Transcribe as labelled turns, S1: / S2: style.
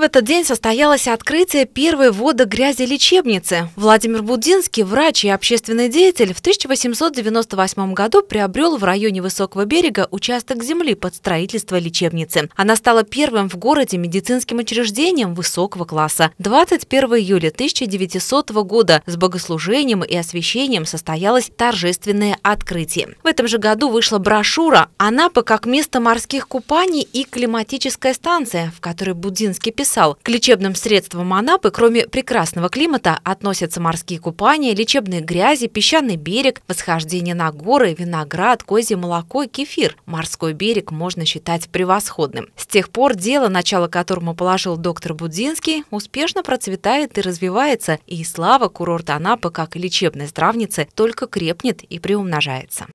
S1: В этот день состоялось открытие первой вода грязи лечебницы. Владимир Будинский, врач и общественный деятель, в 1898 году приобрел в районе Высокого берега участок земли под строительство лечебницы. Она стала первым в городе медицинским учреждением высокого класса. 21 июля 1900 года с богослужением и освещением состоялось торжественное открытие. В этом же году вышла брошюра «Анапа как место морских купаний и климатическая станция», в которой Будинский писал, написал, к лечебным средствам Анапы, кроме прекрасного климата, относятся морские купания, лечебные грязи, песчаный берег, восхождение на горы, виноград, козье молоко, кефир. Морской берег можно считать превосходным. С тех пор дело, начало которому положил доктор Будзинский, успешно процветает и развивается, и слава курорта Анапы как лечебной здравницы только крепнет и приумножается.